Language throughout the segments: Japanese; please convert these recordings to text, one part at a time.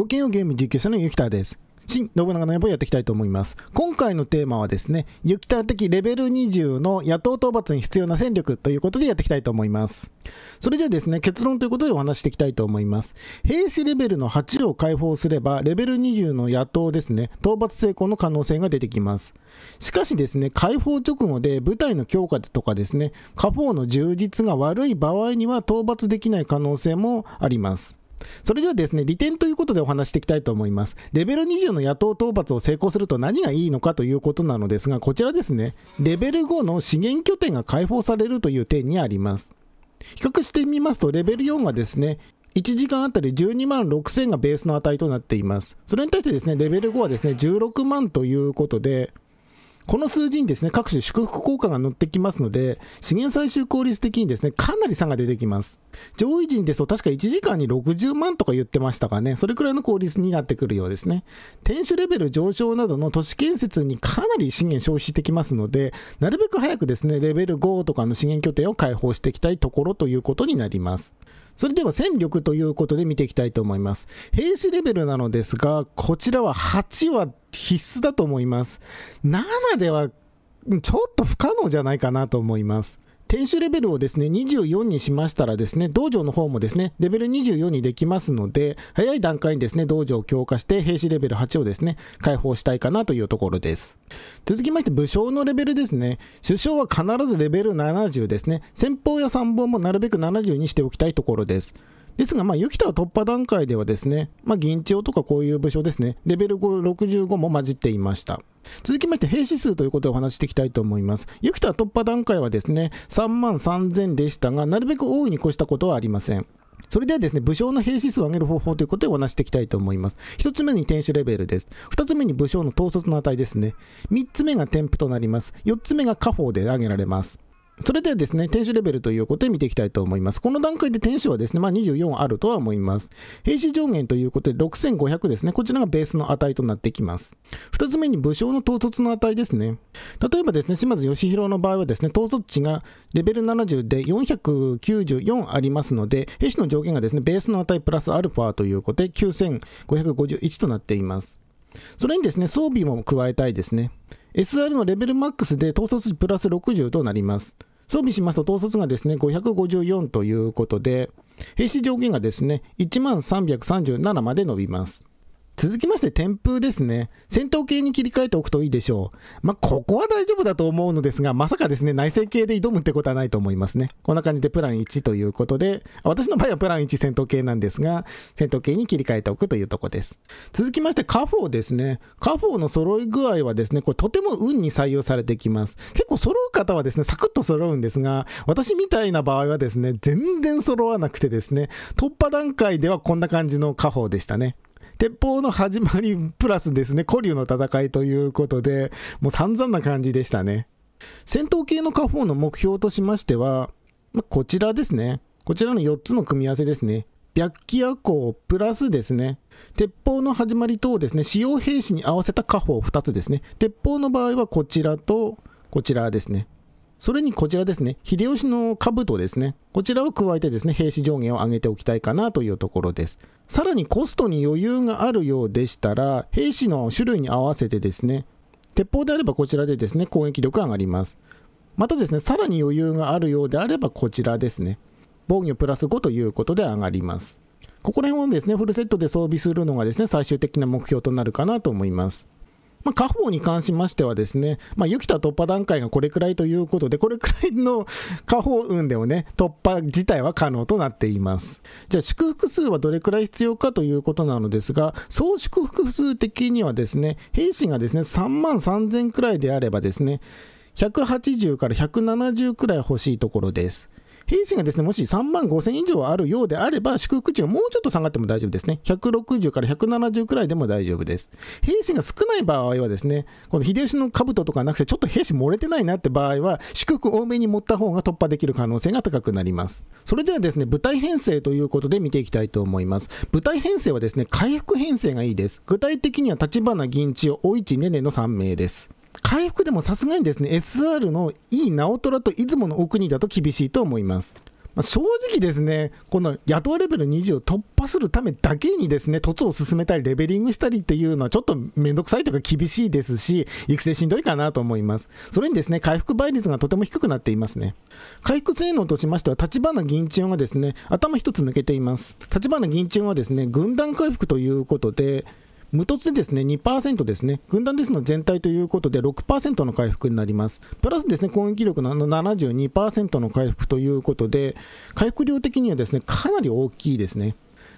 ごきげんようゲーム実況者のゆきたです。新信長の野望やっていきたいと思います。今回のテーマはですね、ゆきた的レベル20の野党討伐に必要な戦力ということでやっていきたいと思います。それではですね、結論ということでお話していきたいと思います。兵士レベルの8を解放すれば、レベル20の野党ですね、討伐成功の可能性が出てきます。しかしですね、解放直後で部隊の強化とかですね、下方の充実が悪い場合には討伐できない可能性もあります。それではですね、利点ということでお話していきたいと思います。レベル20の野党討伐を成功すると何がいいのかということなのですが、こちらですね、レベル5の資源拠点が解放されるという点にあります。比較してみますと、レベル4はですね、1時間あたり12万6000がベースの値となっています。それに対してですね、レベル5はですね、16万ということで、この数字にですね各種祝福効果が乗ってきますので、資源最終効率的にですねかなり差が出てきます。上位陣ですと、確か1時間に60万とか言ってましたかね、それくらいの効率になってくるようですね。天守レベル上昇などの都市建設にかなり資源消費してきますので、なるべく早くですねレベル5とかの資源拠点を開放していきたいところということになります。それでは戦力ということで見ていきたいと思います。兵士レベルなのですが、こちらは8は必須だと思います。7ではちょっと不可能じゃないかなと思います。天守レベルをですね、24にしましたらですね、道場の方もですね、レベル24にできますので、早い段階にですね、道場を強化して、兵士レベル8をですね、解放したいかなというところです。続きまして、武将のレベルですね。首相は必ずレベル70ですね。先方や参謀もなるべく70にしておきたいところです。ですが、まあ、雪田は突破段階ではですね、まあ、銀千とかこういう武将ですね、レベル5 65も混じっていました。続きまして兵士数ということをお話していきたいと思います。ユキタ突破段階はですね、3万3000でしたが、なるべく大いに越したことはありません。それではですね、武将の兵士数を上げる方法ということでお話していきたいと思います。1つ目に天守レベルです。2つ目に武将の統率の値ですね。3つ目が添付となります。4つ目が家宝で上げられます。それではですね、天守レベルということで見ていきたいと思います。この段階で天使はですね、まあ、24あるとは思います。兵士上限ということで6500ですね、こちらがベースの値となってきます。2つ目に武将の統率の値ですね。例えばですね、島津義弘の場合はですね、統率値がレベル70で494ありますので、兵士の上限がですね、ベースの値プラスアルファということで9551となっています。それにですね、装備も加えたいですね。SR のレベルマックスで統率値プラス60となります。装備しますと統率がですね、554ということで、兵士上限がですね、1337まで伸びます。続きまして、天風ですね。戦闘系に切り替えておくといいでしょう。まあ、ここは大丈夫だと思うのですが、まさかですね、内政系で挑むってことはないと思いますね。こんな感じでプラン1ということで、私の場合はプラン1戦闘系なんですが、戦闘系に切り替えておくというとこです。続きまして、カフですね。カフォの揃い具合はですね、これとても運に採用されてきます。結構揃う方はですね、サクッと揃うんですが、私みたいな場合はですね、全然揃わなくてですね、突破段階ではこんな感じの家宝でしたね。鉄砲の始まりプラスですね、古竜の戦いということで、もう散々な感じでしたね。戦闘系の家宝の目標としましては、まこちらですね。こちらの4つの組み合わせですね。白鬼夜行プラスですね、鉄砲の始まり等ですね、使用兵士に合わせた家宝2つですね。鉄砲の場合はこちらとこちらですね。それにこちらですね、秀吉の兜ですね、こちらを加えてですね、兵士上限を上げておきたいかなというところです。さらにコストに余裕があるようでしたら、兵士の種類に合わせてですね、鉄砲であればこちらでですね、攻撃力上がります。またですね、さらに余裕があるようであればこちらですね、防御プラス5ということで上がります。ここら辺をですね、フルセットで装備するのがですね、最終的な目標となるかなと思います。まあ、家宝に関しましてはですね、まあ、雪田突破段階がこれくらいということで、これくらいの家宝運でもね、突破自体は可能となっています。じゃあ、祝福数はどれくらい必要かということなのですが、総祝福数的にはですね、兵士がですね、3万3000くらいであればですね、180から170くらい欲しいところです。平成がですね、もし3万5000以上あるようであれば、祝福値がもうちょっと下がっても大丈夫ですね。160から170くらいでも大丈夫です。平成が少ない場合はですね、この秀吉の兜とかなくて、ちょっと兵士漏れてないなって場合は、祝福多めに持った方が突破できる可能性が高くなります。それではですね、舞台編成ということで見ていきたいと思います。舞台編成はですね、回復編成がいいです。具体的には立花銀千代、お市ねねの3名です。回復でもさすがにですね SR のいいナオトラと出雲のお国だと厳しいと思います。まあ、正直ですね、この野党レベル20を突破するためだけにですね、突を進めたり、レベリングしたりっていうのはちょっとめんどくさいというか厳しいですし、育成しんどいかなと思います。それにですね、回復倍率がとても低くなっていますね。回復性能としましては、立花銀中代がですね、頭一つ抜けています。立花銀中はですね、軍団回復ということで、無突でですね2%ですね、軍団ですの全体ということで6%の回復になります。プラスですね、攻撃力の72%の回復ということで、回復量的にはですね、かなり大きいですね。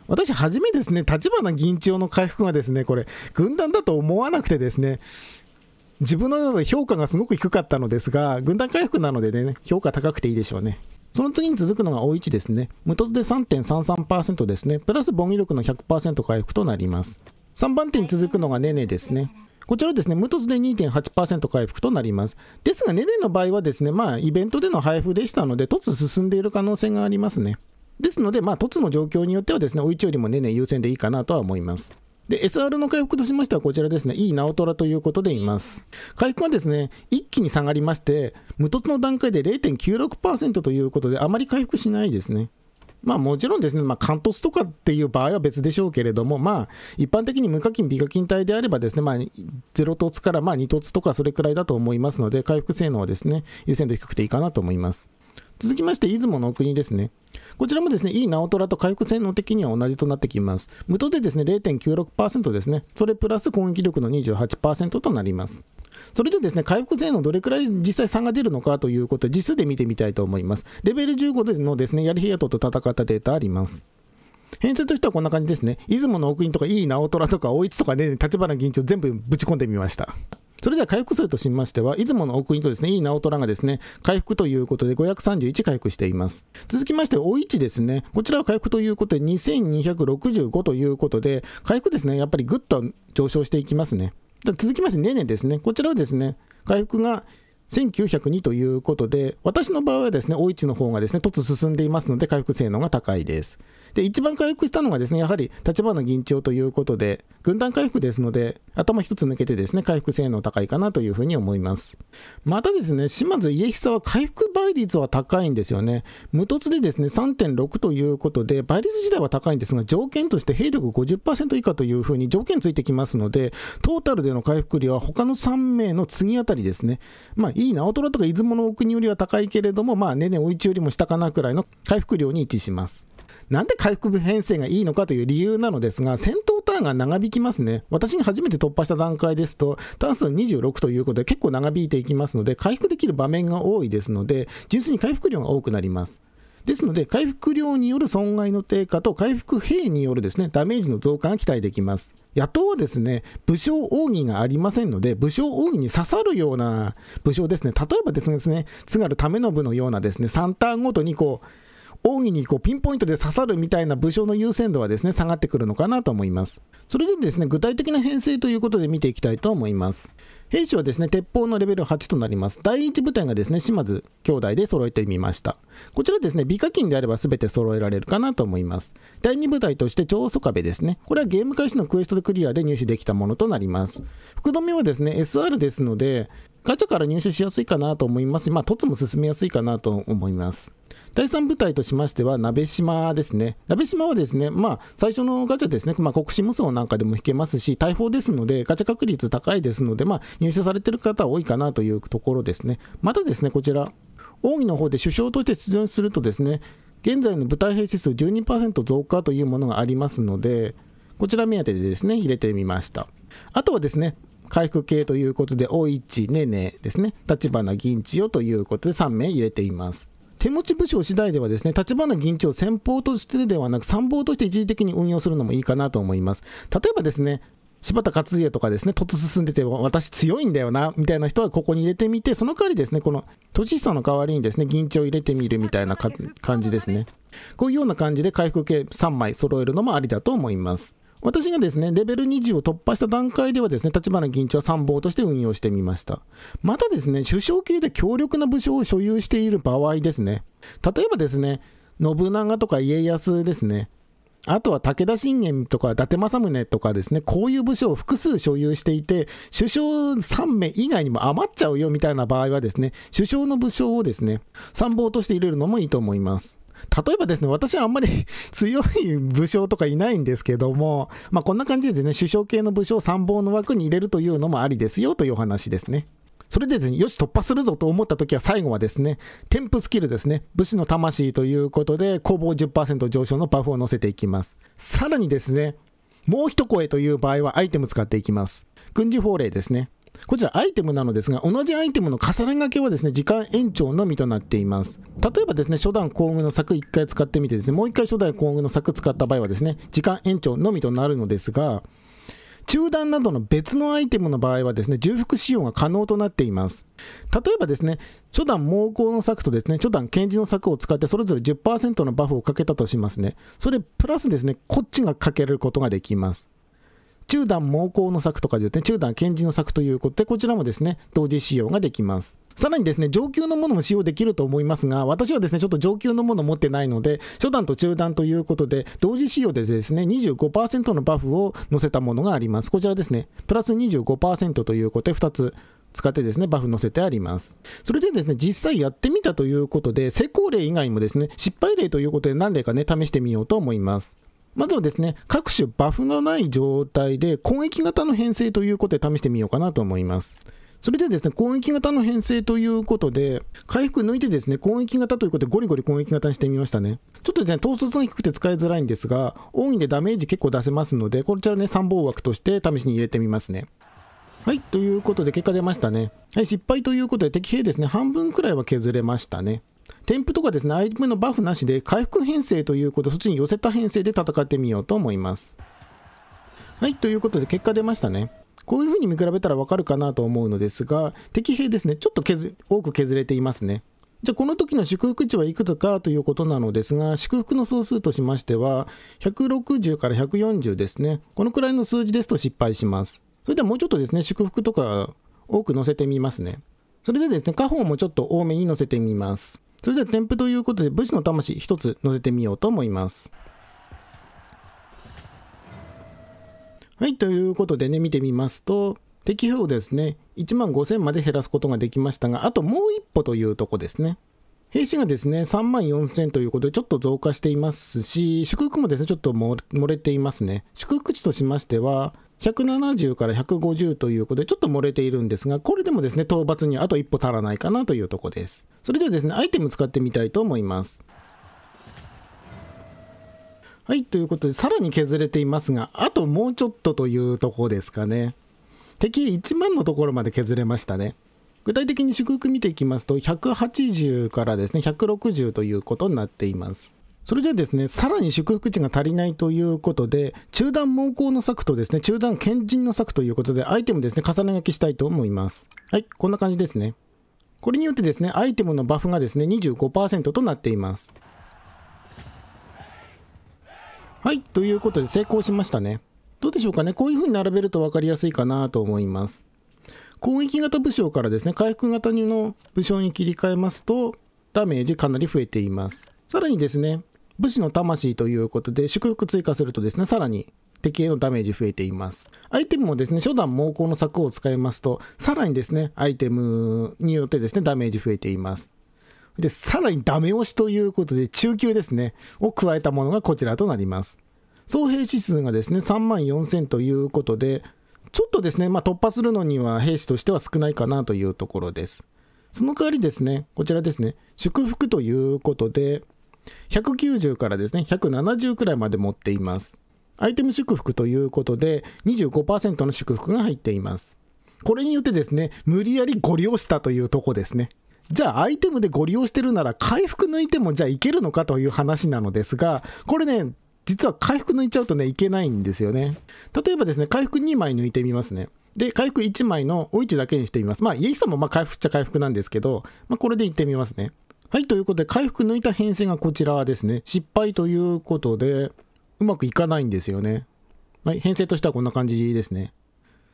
私、初めですね、立花銀千の回復がですね、これ、軍団だと思わなくてですね、自分の中で評価がすごく低かったのですが、軍団回復なのでね、評価高くていいでしょうね。その次に続くのが大1ですね。無凸で3.33%ですね。プラス防御力の100%回復となります。3番手に続くのがネネですね。こちらですね、無凸で2.8%回復となります。ですが、ネネの場合はですね、まあ、イベントでの配布でしたので、凸進んでいる可能性がありますね。ですので、まあ、凸の状況によってはですね、おいちよりもネネ優先でいいかなとは思います。で、SR の回復としましては、こちらですね、いいナオトラということでいます。回復はですね、一気に下がりまして、無凸の段階で0.96%ということで、あまり回復しないですね。まあ、もちろんですね、まあ、関東とかっていう場合は別でしょうけれども、まあ、一般的に無課金、美課金帯であればですね、まあ、0凸からまあ2凸とかそれくらいだと思いますので、回復性能はですね、優先度低くていいかなと思います。続きまして、出雲の国ですね。こちらもですね、いいナオトラと回復性能的には同じとなってきます。無糖でですね、0.96%ですね。それプラス攻撃力の28%となります。それでですね、回復性能どれくらい実際差が出るのかということを、実数で見てみたいと思います。レベル15のですね、ヤリヒヤトと戦ったデータあります。編成としてはこんな感じですね。出雲の奥院とか、いい直虎とか、大市とかね、立花銀一全部ぶち込んでみました。それでは回復数としましては、出雲の奥院とですね、いい直虎がですね、回復ということで531回復しています。続きまして、大市ですね、こちらは回復ということで2265ということで、回復ですね、やっぱりぐっと上昇していきますね。続きまして、ネネですね。こちらはですね、回復が1902ということで、私の場合はですね、o 市の方がですね、突進んでいますので、回復性能が高いです。で、一番回復したのがですね、やはり立花銀千ということで、軍団回復ですので、頭一つ抜けてですね、回復性能高いかなというふうに思います。またですね、島津家久は回復倍率は高いんですよね。無凸でですね、3.6ということで、倍率自体は高いんですが、条件として兵力50%以下というふうに条件ついてきますので、トータルでの回復量は他の3名の次あたりですね。まあ、いいな、大トとか出雲の国よりは高いけれども、まあ、ねね、おいよりも下かなくらいの回復量に位置します。なんで回復編成がいいのかという理由なのですが、戦闘ターンが長引きますね。私に初めて突破した段階ですと、ターン数26ということで結構長引いていきますので、回復できる場面が多いですので、純粋に回復量が多くなります。ですので、回復量による損害の低下と回復兵によるですね、ダメージの増加が期待できます。野党はですね、武将奥義がありませんので、武将奥義に刺さるような武将ですね、例えばですね、津軽為信のようなですね、3ターンごとにこう、奥義にこうピンポイントで刺さるみたいな武将の優先度はですね下がってくるのかなと思いますそれでですね具体的な編成ということで見ていきたいと思います兵士はですね鉄砲のレベル8となります第1部隊がですね島津兄弟で揃えてみましたこちらですね美課金であれば全て揃えられるかなと思います第2部隊として長曽壁ですねこれはゲーム開始のクエストでクリアで入手できたものとなります福留はですね SR ですのでガチャから入手しやすいかなと思いますし、まあ、凸も進めやすいかなと思います。第3部隊としましては、鍋島ですね。鍋島はですね、まあ、最初のガチャですね、まあ、国士無双なんかでも引けますし、大砲ですので、ガチャ確率高いですので、まあ、入社されてる方は多いかなというところですね。またですね、こちら、奥義の方で首相として出場するとですね、現在の部隊兵士数12%増加というものがありますので、こちら目当てでですね、入れてみました。あとはですね、回復系ということで、おいち、ねねですね、立花銀千代ということで3名入れています。手持ち武将次第ではですね、立花銀長を先方としてではなく、参謀として一時的に運用するのもいいかなと思います。例えばですね、柴田勝家とかですね、突進んでて、私強いんだよな、みたいな人はここに入れてみて、その代わりですね、この、年久の代わりにですね、銀帳入れてみるみたいな感じですね。こういうような感じで回復系3枚揃えるのもありだと思います。私がですね、レベル20を突破した段階ではですね、立花銀長は参謀として運用してみました。またですね、首相級で強力な武将を所有している場合ですね、例えばですね、信長とか家康ですね、あとは武田信玄とか伊達政宗とかですね、こういう武将を複数所有していて、首相3名以外にも余っちゃうよみたいな場合はですね、首相の武将をですね、参謀として入れるのもいいと思います。例えばですね、私はあんまり 強い武将とかいないんですけども、まあ、こんな感じでね、首相系の武将を参謀の枠に入れるというのもありですよというお話ですね。それでですね、よし突破するぞと思った時は最後はですね、添付スキルですね、武士の魂ということで攻防10%上昇のバフを乗せていきます。さらにですね、もう一声という場合はアイテム使っていきます。軍事法令ですね。こちらアイテムなのですが、同じアイテムの重ね掛けはですね、時間延長のみとなっています。例えばですね、初段幸運の柵1回使ってみてですね、もう1回初代幸運の柵使った場合はですね、時間延長のみとなるのですが、中段などの別のアイテムの場合はですね、重複使用が可能となっています。例えばですね、初段猛攻の策とですね、初段検事の策を使ってそれぞれ10%のバフをかけたとしますね。それプラスですね、こっちがかけることができます。中段猛攻の策とかですね、中段検事の策ということで、こちらもですね、同時使用ができます。さらにですね、上級のものも使用できると思いますが、私はですね、ちょっと上級のもの持ってないので、初段と中段ということで、同時使用でですね、25%のバフを乗せたものがあります。こちらですね、プラス25%ということで、2つ。使ってですね、バフ載せてあります。それでですね、実際やってみたということで、成功例以外もですね、失敗例ということで何例かね、試してみようと思います。まずはですね、各種バフのない状態で攻撃型の編成ということで試してみようかなと思います。それでですね、攻撃型の編成ということで、回復抜いてですね、攻撃型ということでゴリゴリ攻撃型にしてみましたね。ちょっとですね、統率が低くて使いづらいんですが、多いんでダメージ結構出せますので、こちらね、参謀枠として試しに入れてみますね。はい、ということで結果出ましたね。はい、失敗ということで敵兵ですね、半分くらいは削れましたね。添付とかですね、アイテムのバフなしで回復編成ということ、そっちに寄せた編成で戦ってみようと思います。はい、ということで結果出ましたね。こういう風に見比べたらわかるかなと思うのですが、敵兵ですね、ちょっと削多く削れていますね。じゃあこの時の祝福値はいくつかということなのですが、祝福の総数としましては、160から140ですね。このくらいの数字ですと失敗します。それではもうちょっとですね、祝福とか多く載せてみますね。それでですね、家宝もちょっと多めに載せてみます。それでは添付ということで武士の魂1つ載せてみようと思います。はい、ということでね、見てみますと、敵をですね、1万5000まで減らすことができましたが、あともう一歩というとこですね。兵士がですね、3万4000ということでちょっと増加していますし、祝福もですね、ちょっと漏れていますね。祝福値としましては、170から150ということで、ちょっと漏れているんですが、これでもですね、討伐にあと一歩足らないかなというとこです。それではですね、アイテム使ってみたいと思います。はい、ということで、さらに削れていますが、あともうちょっとというとこですかね。敵1万のところまで削れましたね。具体的に祝福見ていきますと、180からですね、160ということになっています。それでですね、さらに祝福値が足りないということで、中段猛攻の策とですね、中段賢人の策ということで、アイテムですね、重ね書きしたいと思います。はい、こんな感じですね。これによってですね、アイテムのバフがですね、25%となっています。はい、ということで成功しましたね。どうでしょうかね、こういう風に並べると分かりやすいかなと思います。攻撃型武将からですね、回復型の武将に切り替えますと、ダメージかなり増えています。さらにですね、武士の魂ということで、祝福追加するとですね、さらに敵へのダメージ増えています。アイテムもですね、初段猛攻の策を使いますと、さらにですね、アイテムによってですね、ダメージ増えています。で、さらにダメ押しということで、中級ですね、を加えたものがこちらとなります。総兵指数がですね、3万4000ということで、ちょっとですね、まあ、突破するのには兵士としては少ないかなというところです。その代わりですね、こちらですね、祝福ということで、190からですね、170くらいまで持っています。アイテム祝福ということで、25%の祝福が入っています。これによってですね、無理やりご利用したというとこですね。じゃあアイテムでご利用してるなら回復抜いてもじゃあいけるのかという話なのですが、これね、実は回復抜いちゃうとね、いけないんですよね。例えばですね、回復2枚抜いてみますね。で、回復1枚のお置だけにしてみます。まあ、イエス様もまあ回復っちゃ回復なんですけど、まあ、これでいってみますね。はい、ということで、回復抜いた編成がこちらですね。失敗ということで、うまくいかないんですよね。はい、編成としてはこんな感じですね。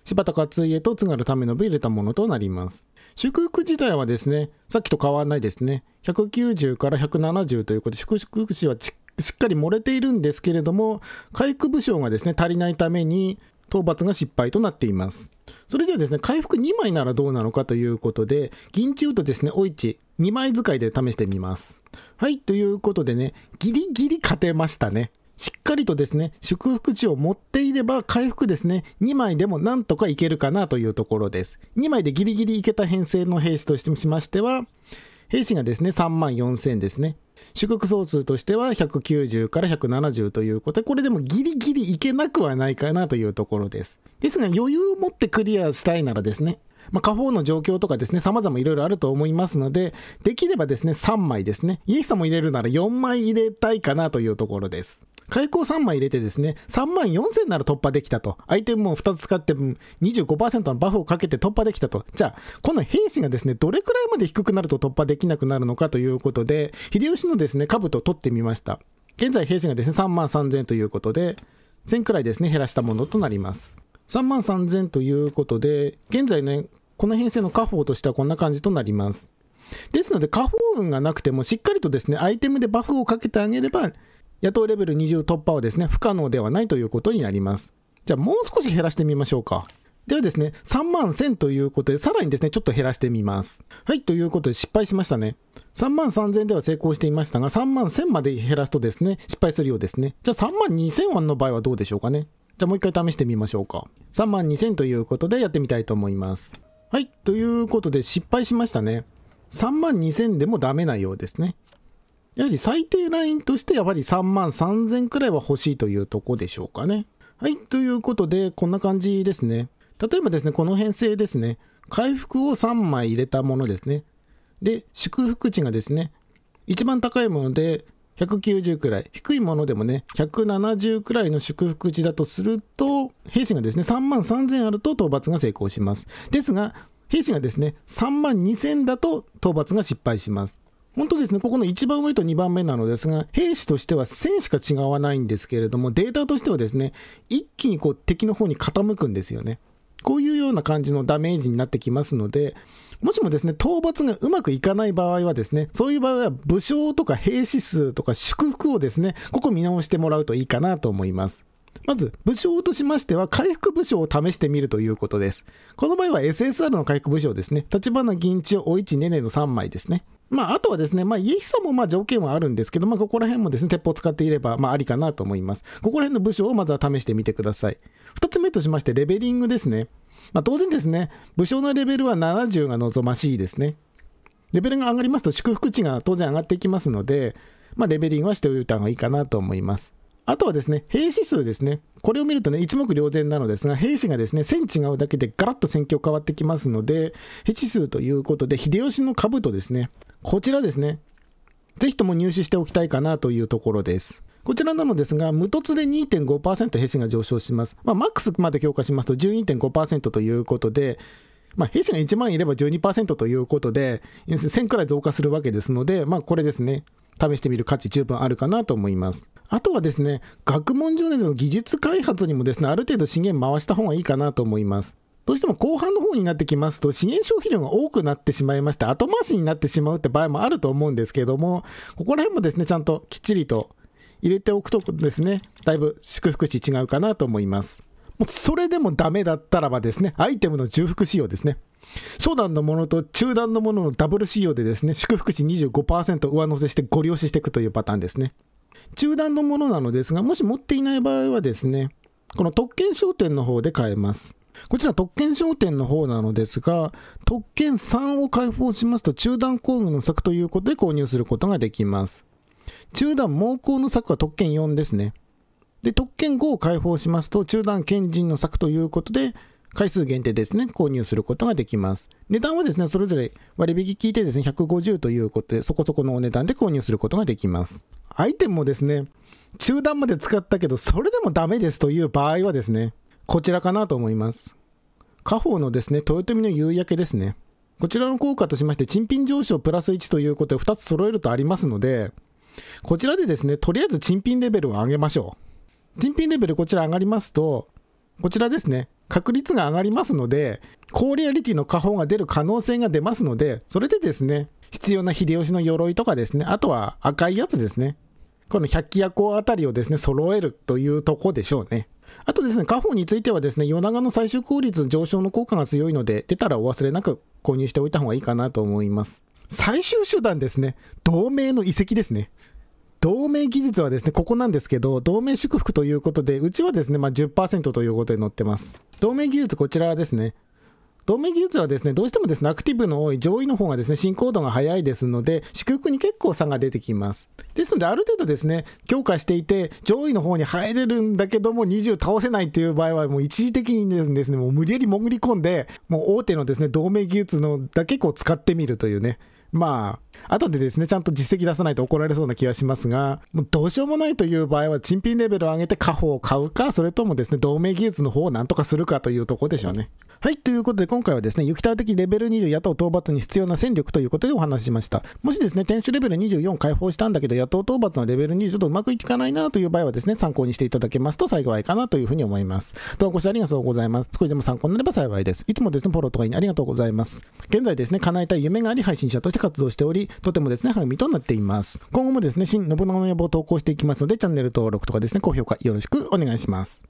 柴田勝家と津軽為信入れたものとなります。祝福自体はですね、さっきと変わらないですね。190から170ということで、祝福士はしっかり漏れているんですけれども、回復武将がですね、足りないために、討伐が失敗となっています。それではですね、回復2枚ならどうなのかということで、銀中とですね、お市、2枚使いで試してみます。はい、ということでね、ギリギリ勝てましたね。しっかりとですね、祝福値を持っていれば回復ですね、2枚でもなんとかいけるかなというところです。2枚でギリギリいけた編成の兵士としてしましては、兵士がですね、3万4000ですね。祝福総数としては190から170ということで、これでもギリギリいけなくはないかなというところです。ですが、余裕を持ってクリアしたいならですね、まあ、下方の状況とかですね、様々いろいろあると思いますので、できればですね、3枚ですね、イエス様んも入れるなら4枚入れたいかなというところです。開口3枚入れてですね、3万4000なら突破できたと。アイテムも2つ使って25%のバフをかけて突破できたと。じゃあ、この兵士がですね、どれくらいまで低くなると突破できなくなるのかということで、秀吉のですね、兜を取ってみました。現在兵士がですね、3万3000ということで、1000くらいですね、減らしたものとなります。3万3000ということで、現在ね、この編成の家宝としてはこんな感じとなります。ですので、下方運がなくても、しっかりとですね、アイテムでバフをかけてあげれば、野党レベル20突破はですね、不可能ではないということになります。じゃあもう少し減らしてみましょうか。ではですね、3万1000ということで、さらにですね、ちょっと減らしてみます。はい、ということで失敗しましたね。3万3000では成功していましたが、3万1000まで減らすとですね、失敗するようですね。じゃあ3万2000案の場合はどうでしょうかね。じゃあもう一回試してみましょうか。3万2000ということでやってみたいと思います。はい、ということで失敗しましたね。3万2000でもダメなようですね。やはり最低ラインとしてやはり3万3000くらいは欲しいというとこでしょうかね。はい、ということで、こんな感じですね。例えばですね、この編成ですね、回復を3枚入れたものですね。で、祝福値がですね、一番高いもので190くらい、低いものでもね、170くらいの祝福値だとすると、兵士がですね、3万3000あると討伐が成功します。ですが、兵士がですね、3万2000だと討伐が失敗します。本当ですね、ここの1番上と2番目なのですが、兵士としては1000しか違わないんですけれども、データとしてはですね、一気にこう敵の方に傾くんですよね。こういうような感じのダメージになってきますので、もしもですね、討伐がうまくいかない場合はですね、そういう場合は武将とか兵士数とか祝福をですね、ここ見直してもらうといいかなと思います。まず、武将としましては、回復武将を試してみるということです。この場合は SSR の回復武将ですね。立花銀千代、おちねねの3枚ですね。まあ、あとはですね、まあ、イエヒもまあ条件はあるんですけど、まあ、ここら辺もですね、鉄砲を使っていれば、まあ、ありかなと思います。ここら辺の武将をまずは試してみてください。二つ目としまして、レベリングですね。まあ、当然ですね、武将のレベルは70が望ましいですね。レベルが上がりますと、祝福値が当然上がっていきますので、まあ、レベリングはしておいた方がいいかなと思います。あとはですね、兵士数ですね。これを見るとね、一目瞭然なのですが、兵士がですね、1000違うだけでガラッと戦況変わってきますので、兵士数ということで、秀吉の兜ですね。こちらですね。ぜひとも入手しておきたいかなというところです。こちらなのですが、無凸で2.5%兵士が上昇します。まあ、マックスまで強化しますと12.5%ということで、まあ、兵士が1万いれば12%ということで、1000くらい増加するわけですので、まあ、これですね。試してみる価値十分あるかなと思います。あとはですね、学問上での技術開発にもですね、ある程度資源回した方がいいかなと思います。どうしても後半の方になってきますと、資源消費量が多くなってしまいまして、後回しになってしまうって場合もあると思うんですけども、ここら辺もですね、ちゃんときっちりと入れておくとですね、だいぶ祝福値違うかなと思います。もうそれでもダメだったらばですね、アイテムの重複仕様ですね。初段のものと中段のもののダブル仕様でですね、祝福値25%上乗せしてご利用ししていくというパターンですね。中段のものなのですが、もし持っていない場合はですね、この特権商店の方で買えます。こちら特権商店の方なのですが、特権3を開放しますと中段工具の柵ということで購入することができます。中段猛攻の策は特権4ですね。で、特権5を開放しますと中段賢人の柵ということで、回数限定ですね、購入することができます。値段はですね、それぞれ割引聞いてですね、150ということで、そこそこのお値段で購入することができます。アイテムもですね、中段まで使ったけど、それでもダメですという場合はですね、こちらかなと思います。下方のですね、豊臣の夕焼けですね。こちらの効果としまして、珍品上昇プラス1ということで2つ揃えるとありますので、こちらでですね、とりあえず珍品レベルを上げましょう。賃品レベルこちら上がりますと、こちらですね、確率が上がりますので、高レアリティの下方が出る可能性が出ますので、それでですね、必要な秀吉の鎧とかですね、あとは赤いやつですね、この百鬼夜行あたりをですね、揃えるというとこでしょうね。あとですね、家宝についてはですね、夜長の最終効率上昇の効果が強いので、出たらお忘れなく購入しておいた方がいいかなと思います。最終手段ですね。同盟の遺跡ですね。同盟技術はですね、ここなんですけど、同盟祝福ということで、うちはですね、まあ、10%ということで載ってます。同盟技術、こちらはですね。同盟技術はですね、どうしてもですね、アクティブの多い上位の方がですね、進行度が速いですので、祝福に結構差が出てきます。ですので、ある程度ですね、強化していて、上位の方に入れるんだけども、20倒せないっていう場合は、もう一時的にですね、もう無理やり潜り込んで、もう大手のですね、同盟技術のだけこう使ってみるというね。まあ、後でですね、ちゃんと実績出さないと怒られそうな気がしますが、もうどうしようもないという場合は、珍品レベルを上げて家宝を買うか、それともですね、同盟技術の方をなんとかするかというところでしょうね。はい、ということで今回はですね、きた体的レベル20野党討伐に必要な戦力ということでお話ししました。もしですね、天守レベル24解放したんだけど、野党討伐のレベル20ちょっとうまくいかないなという場合はですね、参考にしていただけますと幸いかなというふうに思います。どうもご視聴ありがとうございます。少しでも参考になれば幸いです。いつもですね、フォローとかにありがとうございます。現在ですね、叶えたい夢があり配信者として活動しており、とてもですね、励みとなっています。今後もですね、新信長の野望を投稿していきますので、チャンネル登録とかですね、高評価よろしくお願いします。